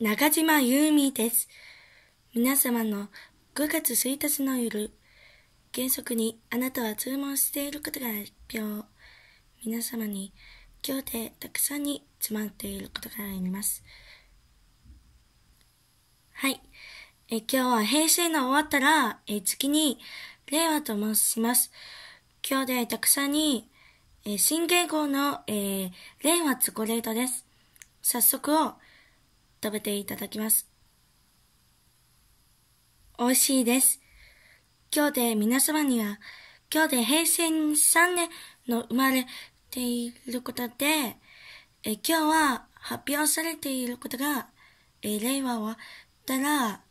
中島ゆうみです。皆様の5月1日の夜、原則にあなたは注文していることが発表。皆様に今日でたくさんに詰まっていることがあります。はい。え今日は平成の終わったら、え次に令和と申します。今日でたくさんに、え新元号の、えー、令和チョコレートです。早速を、食べていただきます。美味しいです。今日で皆様には、今日で平成3年の生まれていることで、え今日は発表されていることが、え令和はたら、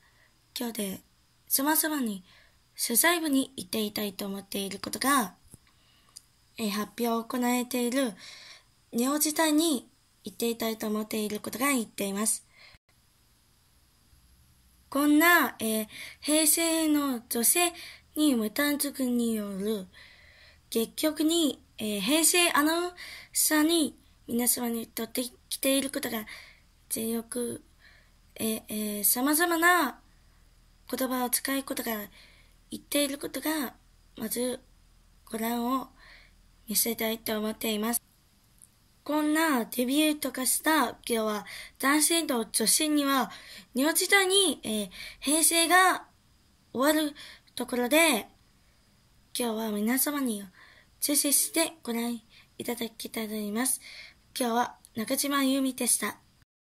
今日で様々に取材部に行っていたいと思っていることが、え発表を行えているネオ時代に行っていたいと思っていることが言っています。こんな、えー、平成の女性に無短足による、結局に、えー、平成アナウンサーに皆様にとってきていることが、全く、えー、えー、様々な言葉を使うことが、言っていることが、まず、ご覧を見せたいと思っています。こんなデビューとかした今日は男性と女性には、尿時代に、えー、平成が終わるところで、今日は皆様に注視してご覧いただきたいと思います。今日は中島由美でした。